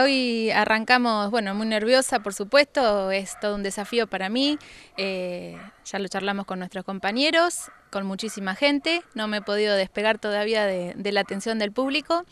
Hoy arrancamos, bueno, muy nerviosa, por supuesto, es todo un desafío para mí. Eh, ya lo charlamos con nuestros compañeros, con muchísima gente. No me he podido despegar todavía de, la atención del público.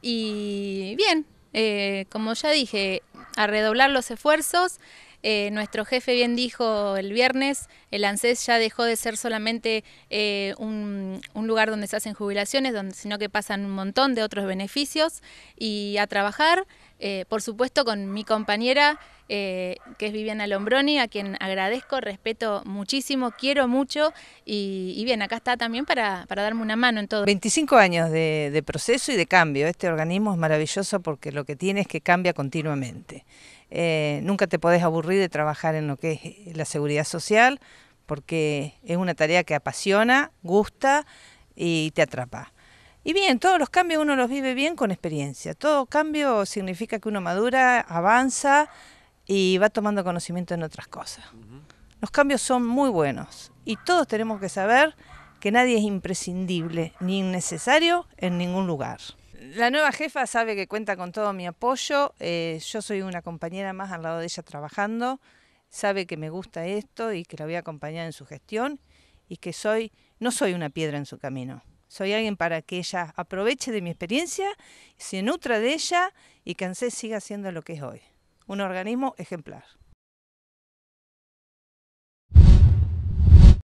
Y bien, eh, como ya dije, a redoblar los esfuerzos. Eh, nuestro jefe bien dijo el viernes, el ANSES ya dejó de ser solamente eh, un, lugar donde se hacen jubilaciones, sino que pasan un montón de otros beneficios y a trabajar, eh, por supuesto con mi compañera eh, que es Viviana Lombroni, a quien agradezco, respeto muchísimo, quiero mucho y, bien, acá está también para, darme una mano en todo. 25 años de, proceso y de cambio. Este organismo es maravilloso porque lo que tiene es que cambia continuamente. Eh, nunca te podés aburrir de trabajar en lo que es la seguridad social, porque es una tarea que apasiona, gusta y te atrapa. Y bien, todos los cambios uno los vive bien con experiencia. Todo cambio significa que uno madura, avanza y va tomando conocimiento en otras cosas. Los cambios son muy buenos y todos tenemos que saber que nadie es imprescindible ni innecesario en ningún lugar. La nueva jefa sabe que cuenta con todo mi apoyo, eh, yo soy una compañera más al lado de ella trabajando, sabe que me gusta esto y que la voy a acompañar en su gestión y que soy no soy una piedra en su camino. Soy alguien para que ella aproveche de mi experiencia, se nutra de ella y que ANSES siga siendo lo que es hoy un organismo ejemplar.